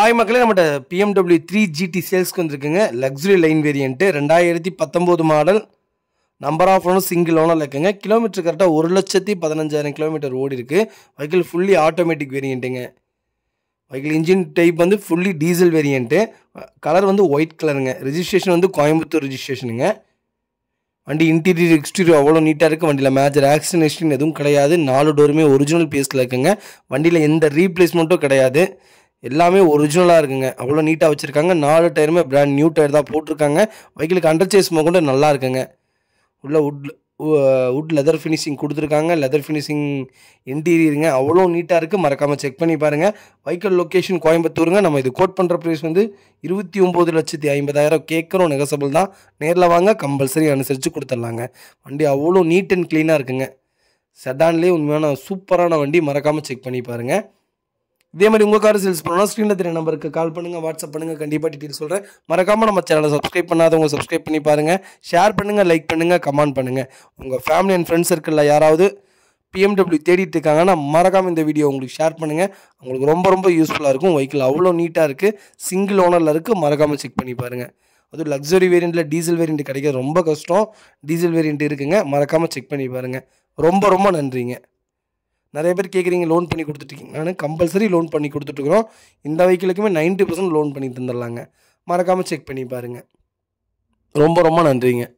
hi மக்களே நம்மகிட்ட BMW three GT சேல்ஸ்க்கு வந்துருக்குங்க லக்ஸுரி லைன் வேரியண்ட்டு ரெண்டாயிரத்தி பத்தொம்போது model number of owner single owner இருக்குங்க கிலோமீட்டர் கரெக்டாக ஒரு லட்சத்தி பதினஞ்சாயிரம் கிலோமீட்டர் ஓடி இருக்குது வைக்கிள் ஃபுல்லி ஆட்டோமேட்டிக் வேரியண்ட்டுங்க வைக்கிள் இன்ஜின் டைப் வந்து ஃபுல்லி டீசல் வேரியண்ட்டு கலர் வந்து ஒயிட் கலருங்க ரிஜிஸ்ட்ரேஷன் வந்து கோயம்புத்தூர் ரிஜிஸ்ட்ரேஷனுங்க வண்டி இன்டீரியர் எக்ஸ்டீரியர் அவ்வளோ நீட்டாக இருக்குது வண்டியில் மேஜர் ஆக்சிடென்ட் எதுவும் கிடையாது நாலு டோருமே ஒரிஜினல் பேஸில் இருக்குங்க வண்டியில் எந்த ரீப்ளேஸ்மெண்ட்டும் கிடையாது எல்லாமே ஒரிஜினலாக இருக்குங்க அவ்வளோ நீட்டாக வச்சுருக்காங்க நாலு டயருமே பிராண்ட் நியூ டயர் தான் போட்டிருக்காங்க அண்டர் சேஸ் கூட நல்லா இருக்குங்க உள்ளே உட் உட் லெதர் ஃபினிஷிங் கொடுத்துருக்காங்க லெதர் ஃபினிஷிங் இன்டீரியருங்க அவ்வளோ நீட்டாக இருக்குது மறக்காமல் செக் பண்ணி பாருங்கள் வைக்கல் லொக்கேஷன் கோயம்புத்தூருங்க நம்ம இது கோட் பண்ணுற ப்ரைஸ் வந்து இருபத்தி ஒம்பது லட்சத்தி ஐம்பதாயிரம் கேட்குறோம் நெகசபிள் தான் நேரில் வாங்க கம்பல்சரி அனுசரித்து கொடுத்துட்லாங்க வண்டி அவ்வளோ நீட் அண்ட் க்ளீனாக இருக்குங்க செடான்லேயே உண்மையான சூப்பரான வண்டி மறக்காமல் செக் பண்ணி பாருங்கள் இதே மாதிரி உங்கள் கார் சேல்ஸ் பண்ணணும் ஸ்க்ரீனில் தெரிய நம்பருக்கு கால் பண்ணுங்கள் வாட்ஸ்அப் பண்ணுங்கள் கண்டிப்பாக டீட்டெயில் சொல்கிறேன் மறக்காமல் நம்ம சேனலை சப்ஸ்கிரைப் பண்ணாதவங்க சப்ஸ்கிரைப் பண்ணி பாருங்கள் ஷேர் பண்ணுங்கள் லைக் பண்ணுங்கள் கமெண்ட் பண்ணுங்கள் உங்கள் ஃபேமிலி அண்ட் ஃப்ரெண்ட்ஸ் சர்க்கிளில் யாராவது பிஎம்டபிள்யூ தேடிட்டு இருக்காங்கன்னா மறக்காமல் இந்த வீடியோ உங்களுக்கு ஷேர் பண்ணுங்கள் உங்களுக்கு ரொம்ப ரொம்ப யூஸ்ஃபுல்லாக இருக்கும் வெஹிக்கிள் அவ்வளோ நீட்டாக இருக்குது சிங்கிள் ஓனரில் இருக்குது மறக்காமல் செக் பண்ணி பாருங்கள் அதுவும் லக்ஸரி வேரியண்ட்டில் டீசல் வேரியண்ட் கிடைக்க ரொம்ப கஷ்டம் டீசல் வேரியண்ட் இருக்குங்க மறக்காமல் செக் பண்ணி பாருங்கள் ரொம்ப ரொம்ப நன்றிங்க நிறைய பேர் கேட்குறீங்க லோன் பண்ணி கொடுத்துட்ருக்கீங்க நான் கம்பல்சரி லோன் பண்ணி கொடுத்துட்ருக்குறோம் இந்த வெஹிக்கிளுக்குமே நைன்ட்டி பர்சன்ட் லோன் பண்ணி தந்துடலாங்க மறக்காமல் செக் பண்ணி பாருங்கள் ரொம்ப ரொம்ப நன்றிங்க